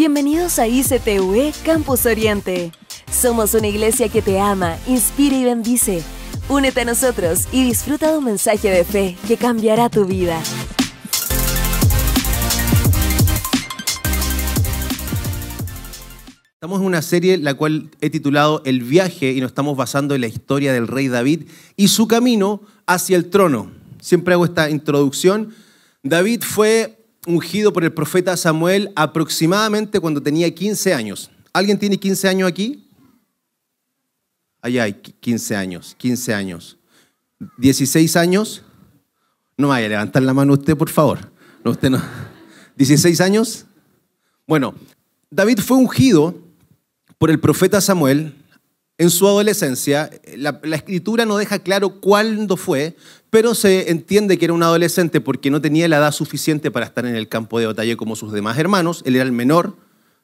Bienvenidos a ICTV Campus Oriente. Somos una iglesia que te ama, inspira y bendice. Únete a nosotros y disfruta de un mensaje de fe que cambiará tu vida. Estamos en una serie la cual he titulado El viaje y nos estamos basando en la historia del rey David y su camino hacia el trono. Siempre hago esta introducción. David fue ungido por el profeta Samuel aproximadamente cuando tenía 15 años. ¿Alguien tiene 15 años aquí? Allá hay 15 años, 15 años. 16 años. No vaya a levantar la mano usted, por favor. No, usted no. 16 años. Bueno, David fue ungido por el profeta Samuel en su adolescencia. La, la escritura no deja claro cuándo fue, pero se entiende que era un adolescente porque no tenía la edad suficiente para estar en el campo de batalla como sus demás hermanos. Él era el menor,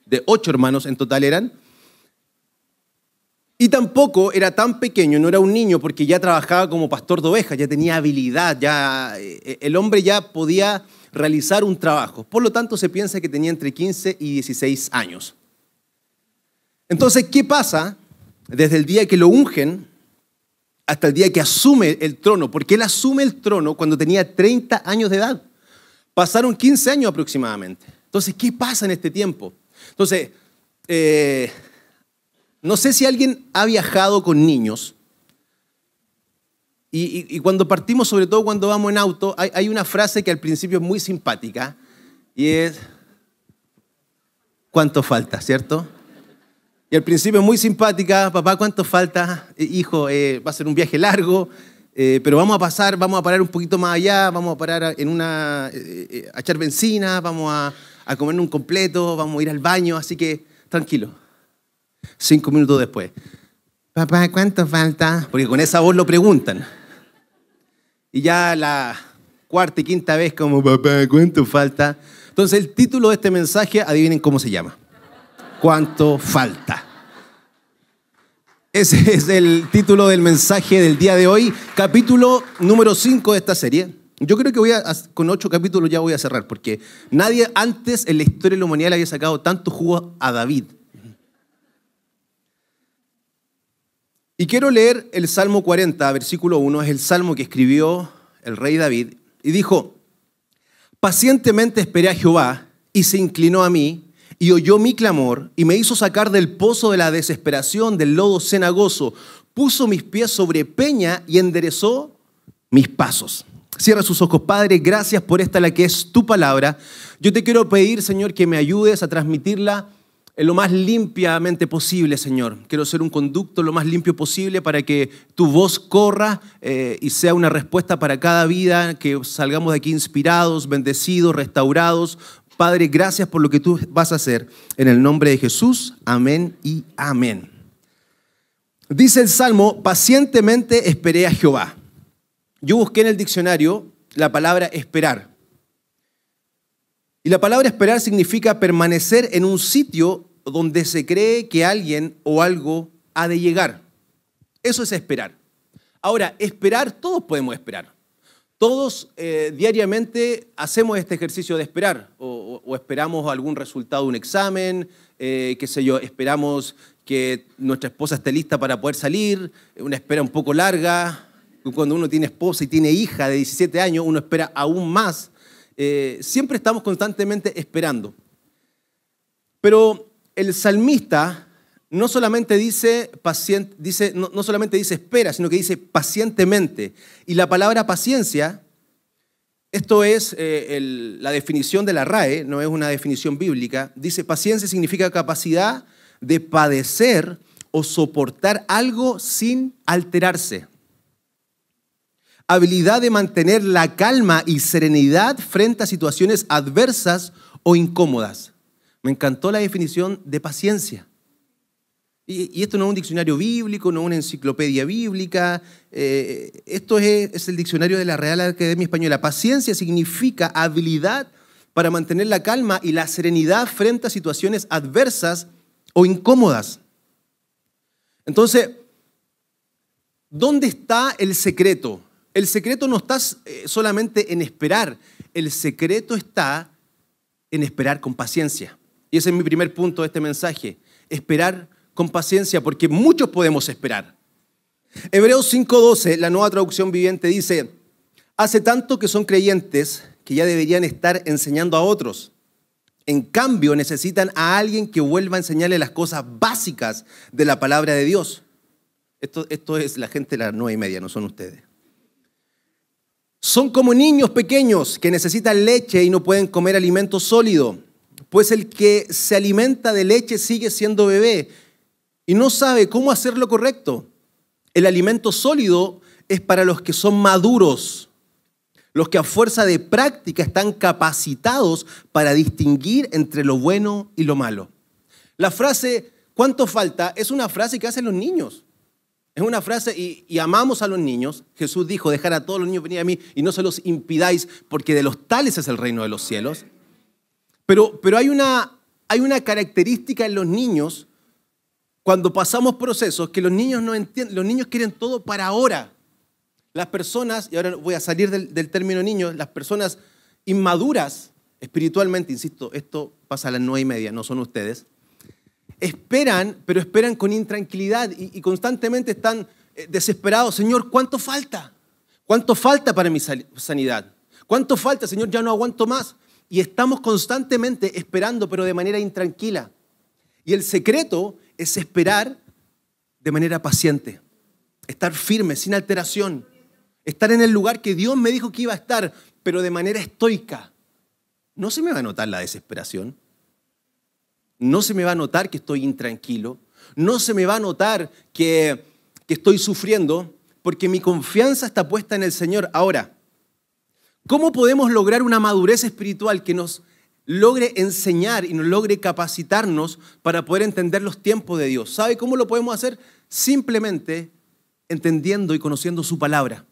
de ocho hermanos en total eran. Y tampoco era tan pequeño, no era un niño porque ya trabajaba como pastor de ovejas, ya tenía habilidad, ya eh, eh, el hombre ya podía realizar un trabajo. Por lo tanto, se piensa que tenía entre 15 y 16 años. Entonces, ¿qué pasa desde el día que lo ungen hasta el día que asume el trono, porque él asume el trono cuando tenía 30 años de edad. Pasaron 15 años aproximadamente. Entonces, ¿qué pasa en este tiempo? Entonces, eh, no sé si alguien ha viajado con niños. Y, cuando partimos, sobre todo cuando vamos en auto, hay una frase que al principio es muy simpática y es, ¿cuánto falta, cierto? Y al principio muy simpática, papá, ¿cuánto falta? Eh, hijo, eh, va a ser un viaje largo, eh, pero vamos a pasar, vamos a parar un poquito más allá, vamos a parar en una, a echar benzina, vamos a, a comer un completo, vamos a ir al baño, así que tranquilo. Cinco minutos después, papá, ¿cuánto falta? Porque con esa voz lo preguntan. Y ya la cuarta y quinta vez como, papá, ¿cuánto falta? Entonces el título de este mensaje, adivinen cómo se llama cuánto falta. Ese es el título del mensaje del día de hoy, capítulo número 5 de esta serie. Yo creo que voy con ocho capítulos ya voy a cerrar, porque nadie antes en la historia de la humanidad le había sacado tanto jugo a David. Y quiero leer el Salmo 40, versículo 1, es el salmo que escribió el rey David, y dijo, pacientemente esperé a Jehová, y se inclinó a mí, y oyó mi clamor y me hizo sacar del pozo de la desesperación, del lodo cenagoso, puso mis pies sobre peña y enderezó mis pasos. Cierra sus ojos, Padre, gracias por esta la que es tu palabra. Yo te quiero pedir, Señor, que me ayudes a transmitirla lo más limpiamente posible, Señor. Quiero ser un conducto lo más limpio posible para que tu voz corra eh, y sea una respuesta para cada vida, que salgamos de aquí inspirados, bendecidos, restaurados, Padre, gracias por lo que tú vas a hacer. En el nombre de Jesús, amén y amén. Dice el Salmo, pacientemente esperé a Jehová. Yo busqué en el diccionario la palabra esperar. Y la palabra esperar significa permanecer en un sitio donde se cree que alguien o algo ha de llegar. Eso es esperar. Ahora, esperar, todos podemos esperar. Todos eh, diariamente hacemos este ejercicio de esperar o o esperamos algún resultado de un examen, eh, qué sé yo, esperamos que nuestra esposa esté lista para poder salir, una espera un poco larga. Cuando uno tiene esposa y tiene hija de 17 años, uno espera aún más. Eh, siempre estamos constantemente esperando. Pero el salmista no solamente dice, paciente, dice no solamente dice espera, sino que dice pacientemente. Y la palabra paciencia esto es eh, la definición de la RAE, no es una definición bíblica. Dice, paciencia significa capacidad de padecer o soportar algo sin alterarse. Habilidad de mantener la calma y serenidad frente a situaciones adversas o incómodas. Me encantó la definición de paciencia. Y, esto no es un diccionario bíblico, no es una enciclopedia bíblica, eh, esto es, es el diccionario de la Real Academia Española. Paciencia significa habilidad para mantener la calma y la serenidad frente a situaciones adversas o incómodas. Entonces, ¿dónde está el secreto? El secreto no está eh, solamente en esperar, el secreto está en esperar con paciencia. Y ese es mi primer punto de este mensaje, esperar con paciencia, porque muchos podemos esperar. Hebreos 5:12, la nueva traducción viviente dice, hace tanto que son creyentes que ya deberían estar enseñando a otros. En cambio, necesitan a alguien que vuelva a enseñarle las cosas básicas de la palabra de Dios. Esto, esto es la gente de las nueve y media, no son ustedes. Son como niños pequeños que necesitan leche y no pueden comer alimento sólido, pues el que se alimenta de leche sigue siendo bebé, y no sabe cómo hacer lo correcto. El alimento sólido es para los que son maduros, los que a fuerza de práctica están capacitados para distinguir entre lo bueno y lo malo. La frase ¿cuánto falta? es una frase que hacen los niños. Es una frase, y, amamos a los niños. Jesús dijo, dejar a todos los niños venir a mí y no se los impidáis, porque de los tales es el reino de los cielos. Pero, pero hay, una, hay una característica en los niños cuando pasamos procesos que los niños no entienden, los niños quieren todo para ahora. Las personas, y ahora voy a salir del, término niños, las personas inmaduras espiritualmente, insisto, esto pasa a las nueve y media, no son ustedes, esperan, pero esperan con intranquilidad y, y constantemente están eh, desesperados, Señor, ¿cuánto falta? ¿Cuánto falta para mi sanidad? ¿Cuánto falta, Señor? Ya no aguanto más. Y estamos constantemente esperando, pero de manera intranquila. Y el secreto es esperar de manera paciente, estar firme, sin alteración, estar en el lugar que Dios me dijo que iba a estar, pero de manera estoica. No se me va a notar la desesperación, no se me va a notar que estoy intranquilo, no se me va a notar que, estoy sufriendo, porque mi confianza está puesta en el Señor. Ahora, ¿cómo podemos lograr una madurez espiritual que nos logre enseñar y nos logre capacitarnos para poder entender los tiempos de Dios. ¿Sabe cómo lo podemos hacer? Simplemente entendiendo y conociendo su palabra.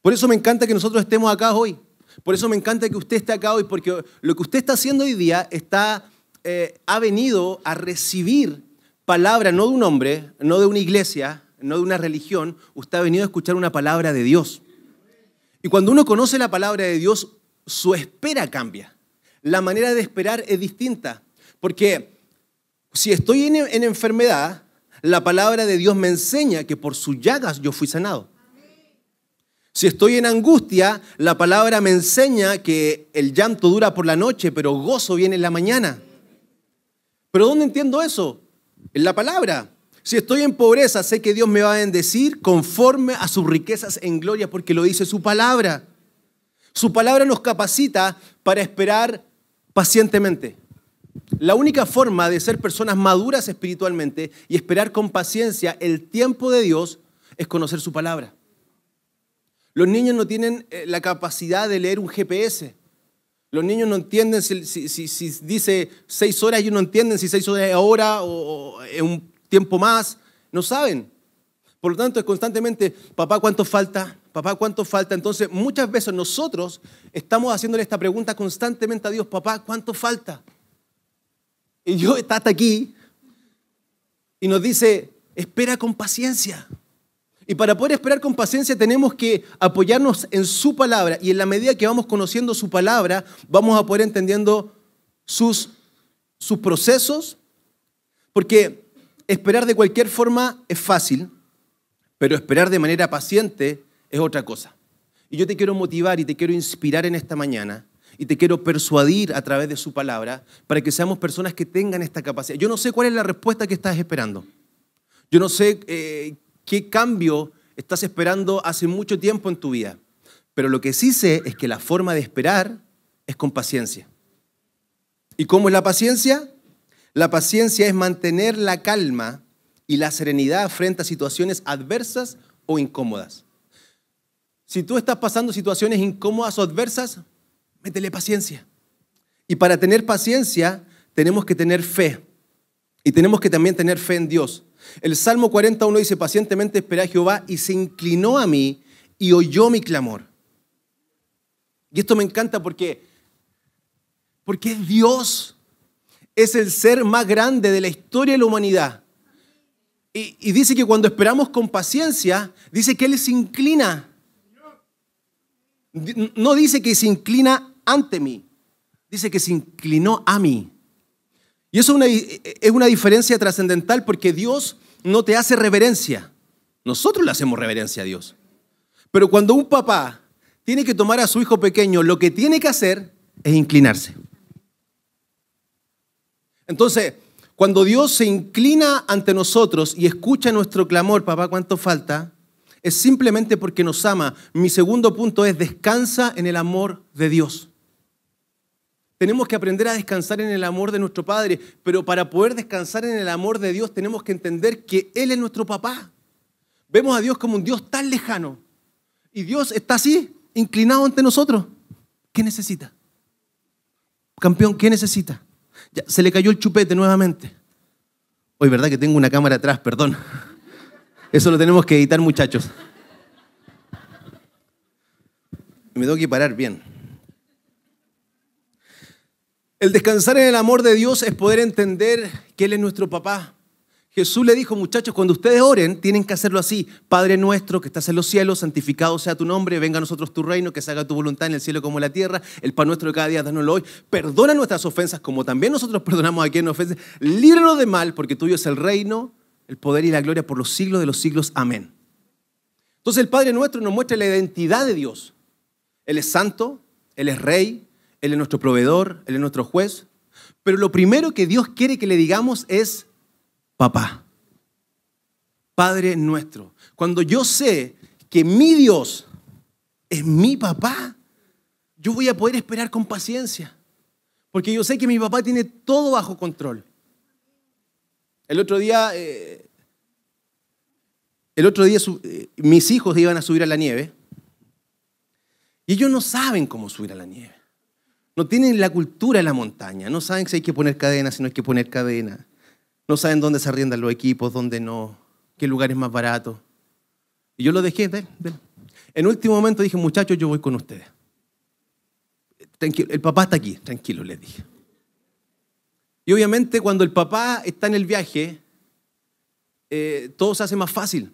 Por eso me encanta que nosotros estemos acá hoy. Por eso me encanta que usted esté acá hoy, porque lo que usted está haciendo hoy día está, eh, ha venido a recibir palabra, no de un hombre, no de una iglesia, no de una religión, usted ha venido a escuchar una palabra de Dios. Y cuando uno conoce la palabra de Dios, su espera cambia la manera de esperar es distinta. Porque si estoy en, enfermedad, la palabra de Dios me enseña que por sus llagas yo fui sanado. Si estoy en angustia, la palabra me enseña que el llanto dura por la noche, pero gozo viene en la mañana. ¿Pero dónde entiendo eso? En la palabra. Si estoy en pobreza, sé que Dios me va a bendecir conforme a sus riquezas en gloria, porque lo dice su palabra. Su palabra nos capacita para esperar pacientemente. La única forma de ser personas maduras espiritualmente y esperar con paciencia el tiempo de Dios es conocer su palabra. Los niños no tienen eh, la capacidad de leer un GPS. Los niños no entienden si, si, dice seis horas, ellos no entienden si seis horas es ahora o es un tiempo más. No saben. Por lo tanto, es constantemente, papá, ¿cuánto falta? Papá, ¿cuánto falta? Entonces, muchas veces nosotros estamos haciéndole esta pregunta constantemente a Dios, papá, ¿cuánto falta? Y yo está hasta aquí y nos dice, espera con paciencia. Y para poder esperar con paciencia tenemos que apoyarnos en su palabra y en la medida que vamos conociendo su palabra, vamos a poder entendiendo sus, sus procesos, porque esperar de cualquier forma es fácil, pero esperar de manera paciente es otra cosa. Y yo te quiero motivar y te quiero inspirar en esta mañana y te quiero persuadir a través de su palabra para que seamos personas que tengan esta capacidad. Yo no sé cuál es la respuesta que estás esperando. Yo no sé eh, qué cambio estás esperando hace mucho tiempo en tu vida. Pero lo que sí sé es que la forma de esperar es con paciencia. ¿Y cómo es la paciencia? La paciencia es mantener la calma y la serenidad frente a situaciones adversas o incómodas. Si tú estás pasando situaciones incómodas o adversas, métele paciencia. Y para tener paciencia tenemos que tener fe. Y tenemos que también tener fe en Dios. El Salmo 41 dice, pacientemente esperé a Jehová y se inclinó a mí y oyó mi clamor. Y esto me encanta porque, porque Dios es el ser más grande de la historia de la humanidad. y dice que cuando esperamos con paciencia, dice que Él se inclina no dice que se inclina ante mí, dice que se inclinó a mí. Y eso es una, e-, e-, una diferencia trascendental porque Dios no te hace reverencia. Nosotros le hacemos reverencia a Dios. Pero cuando un papá tiene que tomar a su hijo pequeño, lo que tiene que hacer es inclinarse. Entonces, cuando Dios se inclina ante nosotros y escucha nuestro clamor, papá, ¿cuánto falta? es simplemente porque nos ama. Mi segundo punto es descansa en el amor de Dios. Tenemos que aprender a descansar en el amor de nuestro Padre, pero para poder descansar en el amor de Dios tenemos que entender que Él es nuestro papá. Vemos a Dios como un Dios tan lejano y Dios está así, inclinado ante nosotros. ¿Qué necesita? Campeón, ¿qué necesita? Ya, se le cayó el chupete nuevamente. Hoy, ¿verdad que tengo una cámara atrás? Perdón. Eso lo tenemos que editar, muchachos. Me tengo que parar bien. El descansar en el amor de Dios es poder entender que Él es nuestro papá. Jesús le dijo, muchachos, cuando ustedes oren, tienen que hacerlo así. Padre nuestro que estás en los cielos, santificado sea tu nombre, venga a nosotros tu reino, que se haga tu voluntad en el cielo como en la tierra. El pan nuestro de cada día, danoslo hoy. Perdona nuestras ofensas como también nosotros perdonamos a quien nos ofende. Líbranos de mal, porque tuyo es el reino, el poder y la gloria por los siglos de los siglos. Amén. Entonces el Padre nuestro nos muestra la identidad de Dios. Él es santo, Él es rey, Él es nuestro proveedor, Él es nuestro juez. Pero lo primero que Dios quiere que le digamos es papá, Padre nuestro. Cuando yo sé que mi Dios es mi papá, yo voy a poder esperar con paciencia. Porque yo sé que mi papá tiene todo bajo control. El otro día, eh, el otro día eh, mis hijos iban a subir a la nieve y ellos no saben cómo subir a la nieve. No tienen la cultura de la montaña, no saben si hay que poner cadena, si no hay que poner cadena. No saben dónde se arriendan los equipos, dónde no, qué lugar es más barato. Y yo lo dejé, ven, ven. En último momento dije, muchachos, yo voy con ustedes. Tranquilo, el papá está aquí, tranquilo, les dije. Y obviamente cuando el papá está en el viaje, eh, todo se hace más fácil.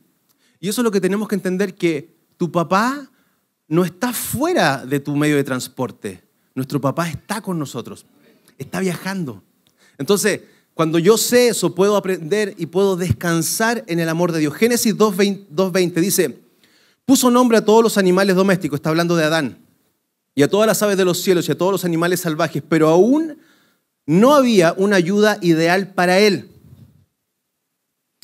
Y eso es lo que tenemos que entender, que tu papá no está fuera de tu medio de transporte. Nuestro papá está con nosotros, está viajando. Entonces, cuando yo sé eso, puedo aprender y puedo descansar en el amor de Dios. Génesis 2.20 dice, puso nombre a todos los animales domésticos, está hablando de Adán, y a todas las aves de los cielos y a todos los animales salvajes, pero aún no había una ayuda ideal para él.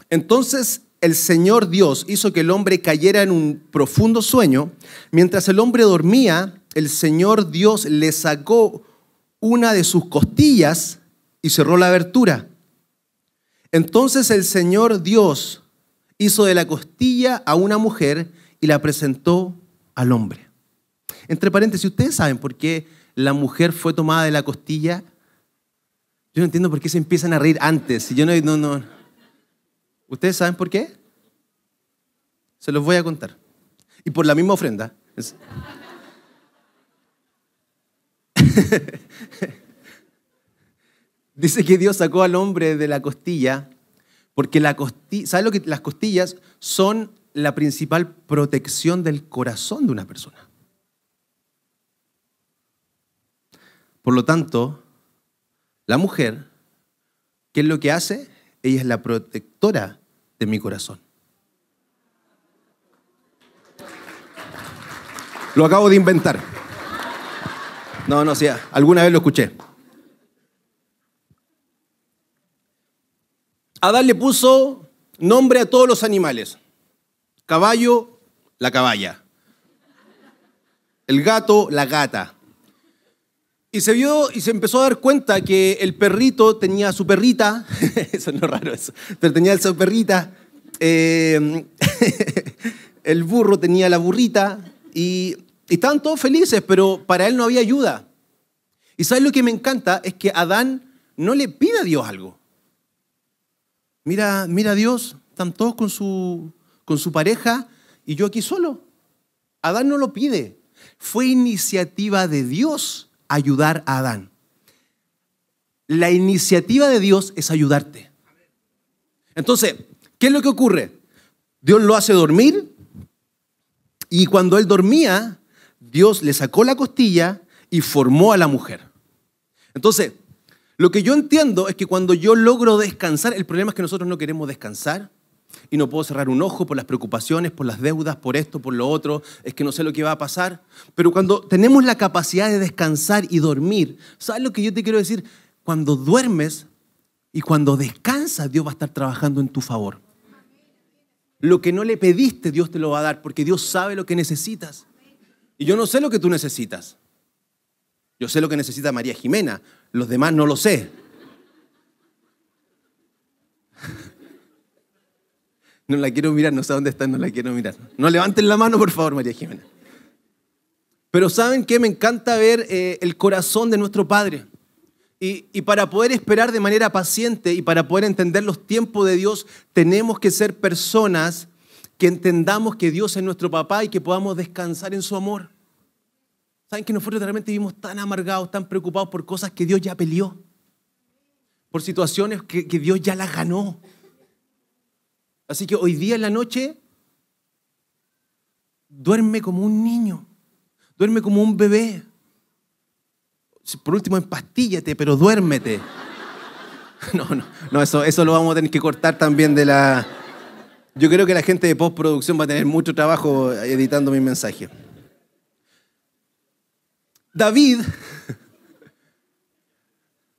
Entonces el Señor Dios hizo que el hombre cayera en un profundo sueño. Mientras el hombre dormía, el Señor Dios le sacó una de sus costillas y cerró la abertura. Entonces el Señor Dios hizo de la costilla a una mujer y la presentó al hombre. Entre paréntesis, ¿ustedes saben por qué la mujer fue tomada de la costilla yo no entiendo por qué se empiezan a reír antes. Y yo no, no, no. ¿Ustedes saben por qué? Se los voy a contar. Y por la misma ofrenda. Dice que Dios sacó al hombre de la costilla porque la lo que las costillas son la principal protección del corazón de una persona? Por lo tanto, la mujer, ¿qué es lo que hace? Ella es la protectora de mi corazón. Lo acabo de inventar. No, no, sí, alguna vez lo escuché. Adán le puso nombre a todos los animales. Caballo, la caballa. El gato, la gata. Y se vio y se empezó a dar cuenta que el perrito tenía su perrita, eso no es raro eso, pero tenía a su perrita, eh, el burro tenía la burrita y, estaban todos felices, pero para él no había ayuda. Y sabes lo que me encanta es que Adán no le pide a Dios algo. Mira, mira a Dios, están todos con su, con su pareja y yo aquí solo. Adán no lo pide. Fue iniciativa de Dios ayudar a Adán. La iniciativa de Dios es ayudarte. Entonces, ¿qué es lo que ocurre? Dios lo hace dormir y cuando él dormía, Dios le sacó la costilla y formó a la mujer. Entonces, lo que yo entiendo es que cuando yo logro descansar, el problema es que nosotros no queremos descansar y no puedo cerrar un ojo por las preocupaciones, por las deudas, por esto, por lo otro, es que no sé lo que va a pasar. Pero cuando tenemos la capacidad de descansar y dormir, ¿sabes lo que yo te quiero decir? Cuando duermes y cuando descansas, Dios va a estar trabajando en tu favor. Lo que no le pediste, Dios te lo va a dar, porque Dios sabe lo que necesitas. Y yo no sé lo que tú necesitas. Yo sé lo que necesita María Jimena, los demás no lo sé. No la quiero mirar, no sé dónde está, no la quiero mirar. No levanten la mano, por favor, María Jimena. Pero ¿saben qué? Me encanta ver eh, el corazón de nuestro Padre. Y, para poder esperar de manera paciente y para poder entender los tiempos de Dios, tenemos que ser personas que entendamos que Dios es nuestro papá y que podamos descansar en su amor. ¿Saben que nosotros realmente vivimos tan amargados, tan preocupados por cosas que Dios ya peleó? Por situaciones que, que Dios ya las ganó. Así que hoy día en la noche, duerme como un niño, duerme como un bebé. Por último, empastíllate, pero duérmete. No, no, no, eso, eso lo vamos a tener que cortar también de la... Yo creo que la gente de postproducción va a tener mucho trabajo editando mi mensaje. David...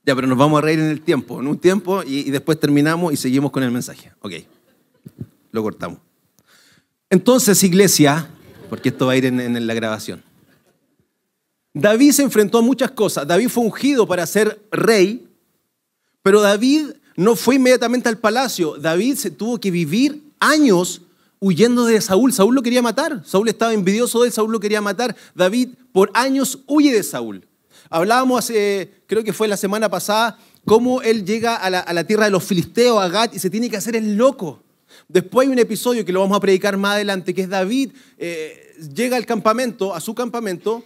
Ya, pero nos vamos a reír en el tiempo, en un tiempo, y, y después terminamos y seguimos con el mensaje. Ok. Lo cortamos. Entonces, iglesia, porque esto va a ir en, la grabación. David se enfrentó a muchas cosas. David fue ungido para ser rey, pero David no fue inmediatamente al palacio. David se tuvo que vivir años huyendo de Saúl. Saúl lo quería matar. Saúl estaba envidioso de él, Saúl lo quería matar. David por años huye de Saúl. Hablábamos hace, creo que fue la semana pasada, cómo él llega a la, a la tierra de los filisteos, a Gat, y se tiene que hacer el loco. Después hay un episodio que lo vamos a predicar más adelante, que es David eh, llega al campamento, a su campamento,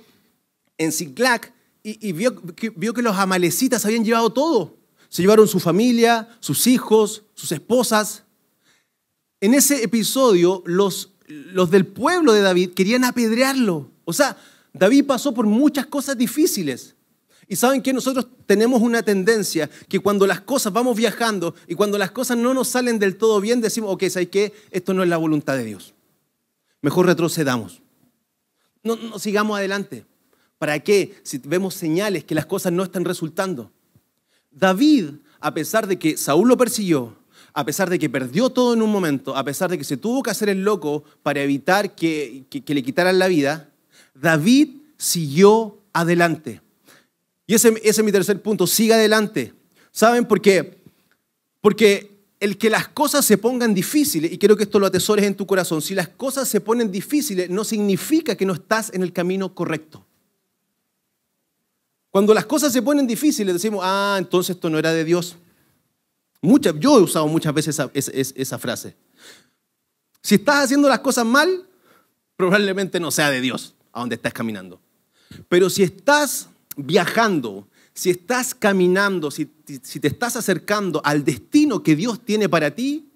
en Ziklag, y, vio, que, los amalecitas habían llevado todo. Se llevaron su familia, sus hijos, sus esposas. En ese episodio, los del pueblo de David querían apedrearlo. O sea, David pasó por muchas cosas difíciles. Y saben que nosotros tenemos una tendencia que cuando las cosas vamos viajando y cuando las cosas no nos salen del todo bien, decimos, ok, ¿sabes qué? Esto no es la voluntad de Dios. Mejor retrocedamos. No, sigamos adelante. ¿Para qué? Si vemos señales que las cosas no están resultando. David, a pesar de que Saúl lo persiguió, a pesar de que perdió todo en un momento, a pesar de que se tuvo que hacer el loco para evitar que le quitaran la vida, David siguió adelante. Y ese, es mi tercer punto, siga adelante. ¿Saben por qué? Porque el que las cosas se pongan difíciles, y quiero que esto lo atesores en tu corazón, si las cosas se ponen difíciles no significa que no estás en el camino correcto. Cuando las cosas se ponen difíciles decimos, ah, entonces esto no era de Dios. Muchas, yo he usado muchas veces esa, esa frase. Si estás haciendo las cosas mal, probablemente no sea de Dios a donde estás caminando. Pero si estás viajando, si estás caminando, si, te estás acercando al destino que Dios tiene para ti,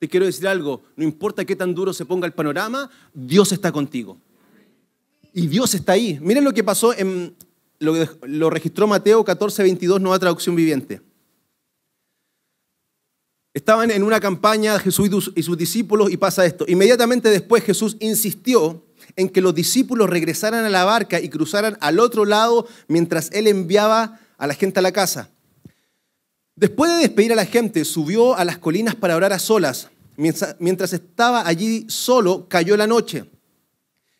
te quiero decir algo, no importa qué tan duro se ponga el panorama, Dios está contigo. Y Dios está ahí. Miren lo que pasó en, lo, lo registró Mateo 14, 22, nueva traducción viviente. Estaban en una campaña Jesús y sus discípulos y pasa esto. Inmediatamente después Jesús insistió en que los discípulos regresaran a la barca y cruzaran al otro lado mientras él enviaba a la gente a la casa. Después de despedir a la gente, subió a las colinas para orar a solas. Mientras estaba allí solo, cayó la noche.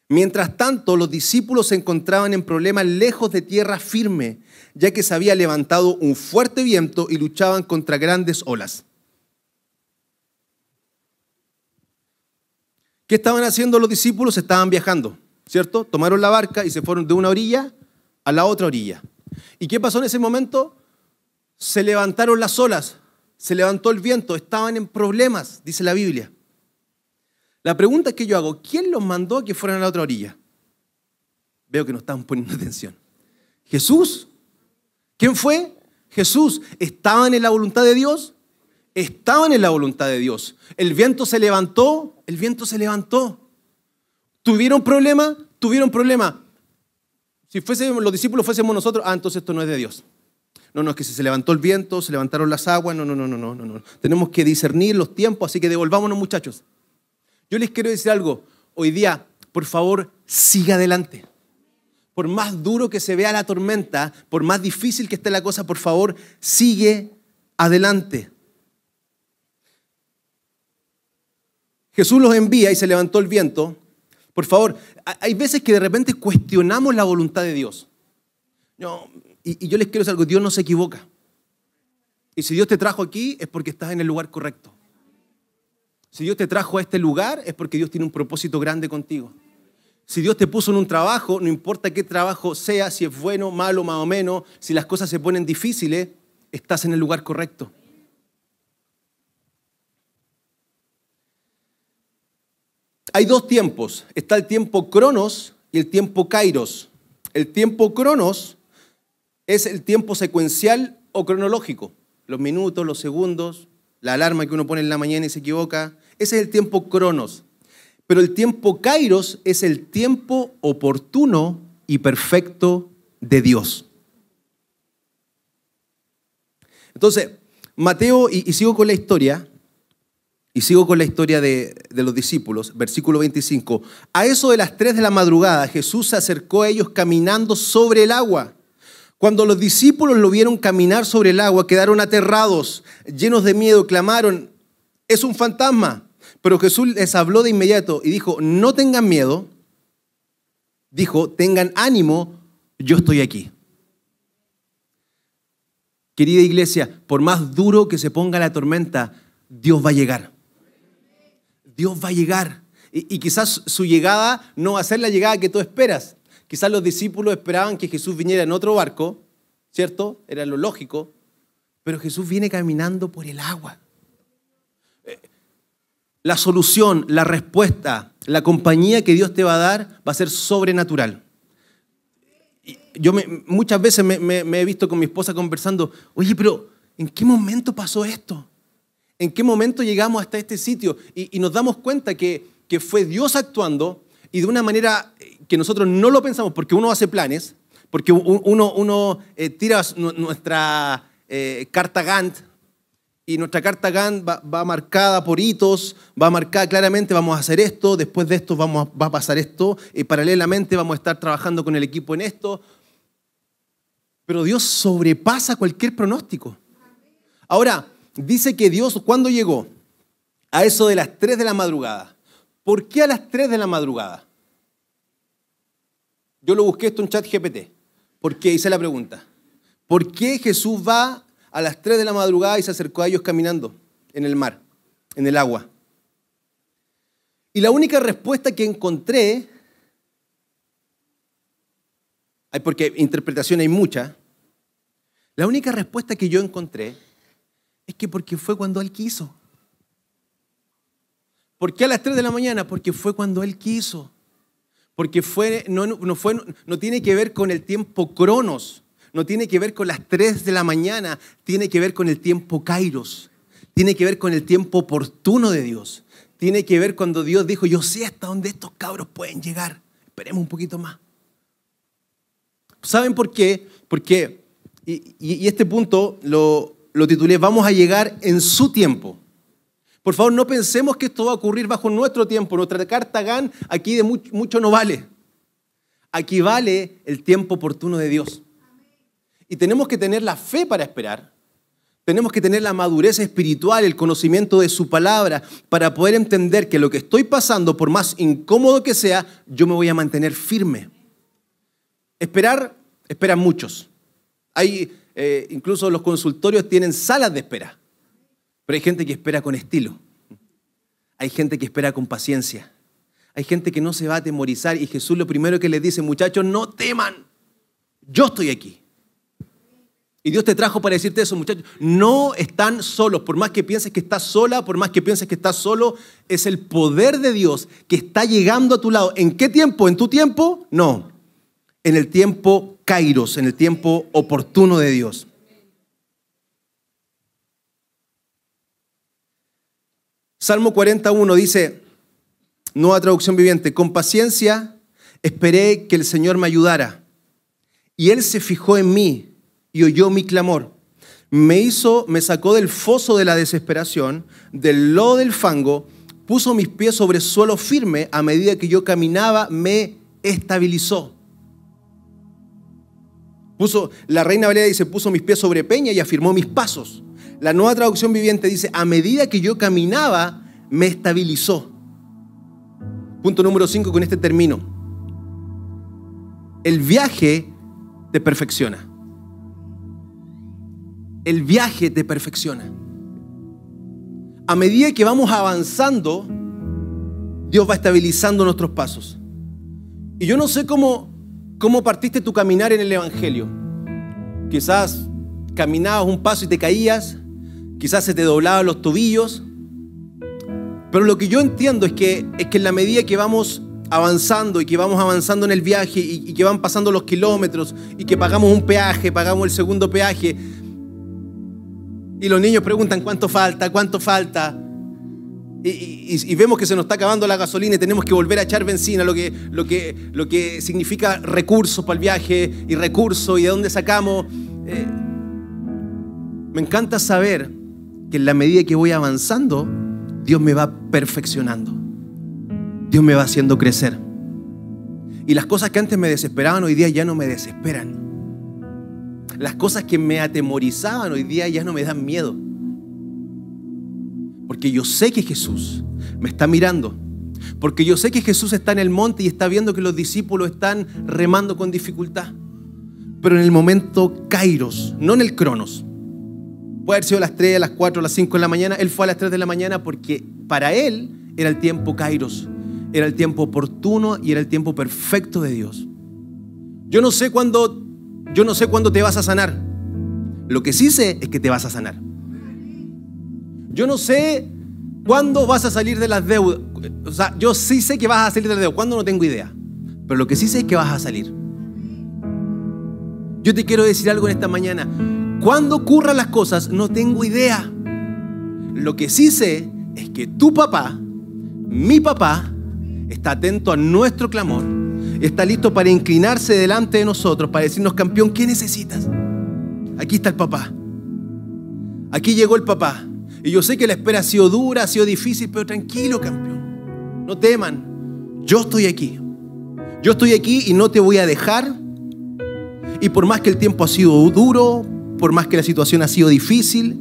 Mientras tanto, los discípulos se encontraban en problemas lejos de tierra firme, ya que se había levantado un fuerte viento y luchaban contra grandes olas. ¿Qué estaban haciendo los discípulos? Estaban viajando, ¿cierto? Tomaron la barca y se fueron de una orilla a la otra orilla. ¿Y qué pasó en ese momento? Se levantaron las olas, se levantó el viento, estaban en problemas, dice la Biblia. La pregunta que yo hago, ¿quién los mandó a que fueran a la otra orilla? Veo que no estaban poniendo atención. Jesús. ¿Quién fue? Jesús. ¿Estaban en la voluntad de Dios? Estaban en la voluntad de Dios. El viento se levantó, el viento se levantó. ¿Tuvieron problema? Tuvieron problema. Si fuésemos, los discípulos fuésemos nosotros, ah, entonces esto no es de Dios. No, no, es que si se levantó el viento, se levantaron las aguas, no, no, no, no, no, no. Tenemos que discernir los tiempos, así que devolvámonos muchachos. Yo les quiero decir algo, hoy día, por favor, siga adelante. Por más duro que se vea la tormenta, por más difícil que esté la cosa, por favor, sigue adelante. Jesús los envía y se levantó el viento. Por favor, hay veces que de repente cuestionamos la voluntad de Dios. No, y, y yo les quiero decir algo, Dios no se equivoca. Y si Dios te trajo aquí es porque estás en el lugar correcto. Si Dios te trajo a este lugar es porque Dios tiene un propósito grande contigo. Si Dios te puso en un trabajo, no importa qué trabajo sea, si es bueno, malo, más o menos, si las cosas se ponen difíciles, estás en el lugar correcto. hay dos tiempos. Está el tiempo cronos y el tiempo kairos. El tiempo cronos es el tiempo secuencial o cronológico. Los minutos, los segundos, la alarma que uno pone en la mañana y se equivoca. Ese es el tiempo cronos. Pero el tiempo kairos es el tiempo oportuno y perfecto de Dios. Entonces, Mateo, y, sigo con la historia, y sigo con la historia de, los discípulos, versículo 25. A eso de las 3 de la madrugada Jesús se acercó a ellos caminando sobre el agua. Cuando los discípulos lo vieron caminar sobre el agua, quedaron aterrados, llenos de miedo, clamaron, es un fantasma. Pero Jesús les habló de inmediato y dijo, no tengan miedo. Dijo, tengan ánimo, yo estoy aquí. Querida iglesia, por más duro que se ponga la tormenta, Dios va a llegar. Dios va a llegar. Y, quizás su llegada no va a ser la llegada que tú esperas. Quizás los discípulos esperaban que Jesús viniera en otro barco, ¿cierto? Era lo lógico. Pero Jesús viene caminando por el agua. Eh, la solución, la respuesta, la compañía que Dios te va a dar va a ser sobrenatural. Yo muchas veces me he visto con mi esposa conversando, oye, pero ¿en qué momento pasó esto? ¿En qué momento llegamos hasta este sitio? Y, nos damos cuenta que, fue Dios actuando y de una manera eh, que nosotros no lo pensamos, porque uno hace planes, porque uno, uno eh, tira nuestra eh, carta Gantt y nuestra carta Gantt va, marcada por hitos, va marcada claramente, vamos a hacer esto, después de esto vamos a, va a pasar esto, y paralelamente vamos a estar trabajando con el equipo en esto. Pero Dios sobrepasa cualquier pronóstico. Ahora, dice que Dios, ¿cuándo llegó? A eso de las 3 de la madrugada. ¿Por qué a las 3 de la madrugada? Yo lo busqué esto en chat GPT. ¿Por qué? Hice la pregunta. ¿Por qué Jesús va a las 3 de la madrugada y se acercó a ellos caminando en el mar, en el agua? Y la única respuesta que encontré, porque interpretación hay mucha, la única respuesta que yo encontré es que porque fue cuando Él quiso. ¿Por qué a las 3 de la mañana? Porque fue cuando Él quiso. Porque fue, no, no, fue, no, tiene que ver con el tiempo cronos, no tiene que ver con las 3 de la mañana, tiene que ver con el tiempo kairos, tiene que ver con el tiempo oportuno de Dios, tiene que ver cuando Dios dijo, yo sé hasta dónde estos cabros pueden llegar, esperemos un poquito más. ¿Saben por qué? Porque, y este punto lo, lo titulé Vamos a llegar en su tiempo. Por favor, no pensemos que esto va a ocurrir bajo nuestro tiempo. Nuestra carta GAN aquí de mucho, no vale. Aquí vale el tiempo oportuno de Dios. Y tenemos que tener la fe para esperar. Tenemos que tener la madurez espiritual, el conocimiento de su palabra, para poder entender que lo que estoy pasando, por más incómodo que sea, yo me voy a mantener firme. Esperar, esperan muchos. Hay eh, incluso los consultorios tienen salas de espera. Pero hay gente que espera con estilo. Hay gente que espera con paciencia. Hay gente que no se va a atemorizar y Jesús lo primero que le dice, muchachos, no teman. Yo estoy aquí. Y Dios te trajo para decirte eso, muchachos. No están solos. Por más que pienses que estás sola, por más que pienses que estás solo, es el poder de Dios que está llegando a tu lado. ¿En qué tiempo? ¿En tu tiempo? No. En el tiempo kairos, en el tiempo oportuno de Dios. Salmo 41 dice, nueva traducción viviente, con paciencia esperé que el Señor me ayudara. Y Él se fijó en mí y oyó mi clamor. Me hizo, me sacó del foso de la desesperación, del lodo del fango, puso mis pies sobre suelo firme a medida que yo caminaba, me estabilizó. Puso, la Reina Valera dice, puso mis pies sobre peña y afirmó mis pasos. La nueva traducción viviente dice, a medida que yo caminaba, me estabilizó. Punto número 5, con este término. El viaje te perfecciona. El viaje te perfecciona. A medida que vamos avanzando, Dios va estabilizando nuestros pasos. Y yo no sé cómo ¿Cómo partiste tu caminar en el Evangelio? Quizás caminabas un paso y te caías, quizás se te doblaban los tobillos, pero lo que yo entiendo es que, es que en la medida que vamos avanzando y que vamos avanzando en el viaje y, y que van pasando los kilómetros y que pagamos un peaje, pagamos el segundo peaje, y los niños preguntan cuánto falta, cuánto falta, y, vemos que se nos está acabando la gasolina y tenemos que volver a echar benzina, lo que, lo que, lo que significa recursos para el viaje y recursos y de dónde sacamos. Eh, me encanta saber que en la medida que voy avanzando, Dios me va perfeccionando. Dios me va haciendo crecer. Y las cosas que antes me desesperaban, hoy día ya no me desesperan. Las cosas que me atemorizaban, hoy día ya no me dan miedo. Porque yo sé que Jesús me está mirando. Porque yo sé que Jesús está en el monte y está viendo que los discípulos están remando con dificultad. Pero en el momento Kairos, no en el Cronos. Puede haber sido a las 3, a las 4, a las 5 de la mañana. Él fue a las 3 de la mañana porque para él era el tiempo Kairos. Era el tiempo oportuno y era el tiempo perfecto de Dios. Yo no sé cuándo, yo no sé cuándo te vas a sanar. Lo que sí sé es que te vas a sanar. Yo no sé cuándo vas a salir de las deudas. O sea, yo sí sé que vas a salir de las deudas. ¿Cuándo? No tengo idea. Pero lo que sí sé es que vas a salir. Yo te quiero decir algo en esta mañana. Cuando ocurran las cosas, no tengo idea. Lo que sí sé es que tu papá, mi papá, está atento a nuestro clamor. Está listo para inclinarse delante de nosotros, para decirnos, campeón, ¿qué necesitas? Aquí está el papá. Aquí llegó el papá. Y yo sé que la espera ha sido dura, ha sido difícil, pero tranquilo, campeón. No teman. Yo estoy aquí. Yo estoy aquí y no te voy a dejar. Y por más que el tiempo ha sido duro, por más que la situación ha sido difícil,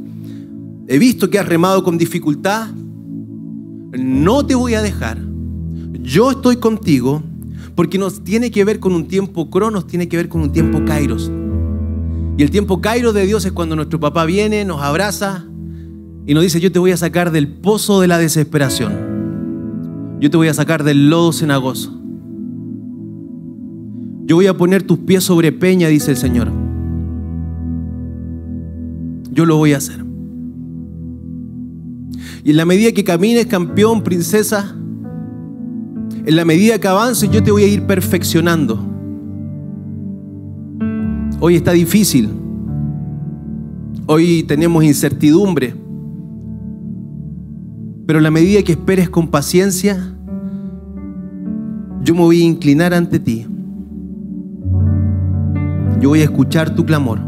he visto que has remado con dificultad, no te voy a dejar. Yo estoy contigo porque nos tiene que ver con un tiempo cronos, tiene que ver con un tiempo kairos. Y el tiempo kairos de Dios es cuando nuestro papá viene, nos abraza, y nos dice, yo te voy a sacar del pozo de la desesperación. Yo te voy a sacar del lodo cenagoso. Yo voy a poner tus pies sobre peña, dice el Señor. Yo lo voy a hacer. Y en la medida que camines, campeón, princesa, en la medida que avances, yo te voy a ir perfeccionando. Hoy está difícil. Hoy tenemos incertidumbre. Pero la medida que esperes con paciencia, yo me voy a inclinar ante ti. Yo voy a escuchar tu clamor.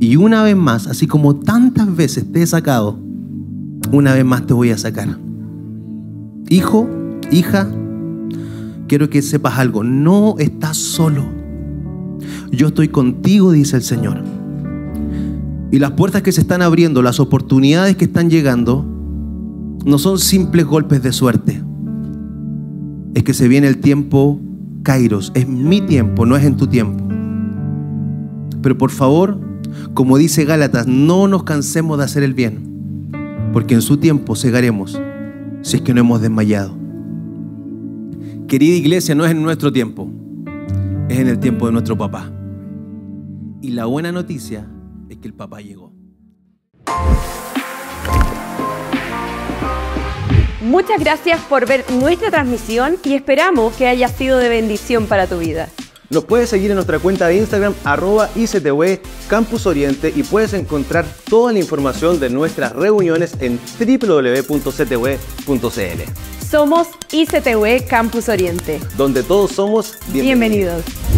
Y una vez más, así como tantas veces te he sacado, una vez más te voy a sacar. Hijo, hija, quiero que sepas algo. No estás solo. Yo estoy contigo, dice el Señor. Y las puertas que se están abriendo, las oportunidades que están llegando, no son simples golpes de suerte. Es que se viene el tiempo Kairos, es mi tiempo, no es en tu tiempo. Pero por favor, como dice Gálatas, no nos cansemos de hacer el bien, porque en su tiempo cegaremos si es que no hemos desmayado. Querida iglesia, no es en nuestro tiempo, es en el tiempo de nuestro papá. Y la buena noticia es que el papá llegó. Muchas gracias por ver nuestra transmisión y esperamos que haya sido de bendición para tu vida. Nos puedes seguir en nuestra cuenta de Instagram arroba ICTV Campus Oriente y puedes encontrar toda la información de nuestras reuniones en www.ctv.cl. Somos ICTV Campus Oriente, donde todos somos bienvenidos. bienvenidos.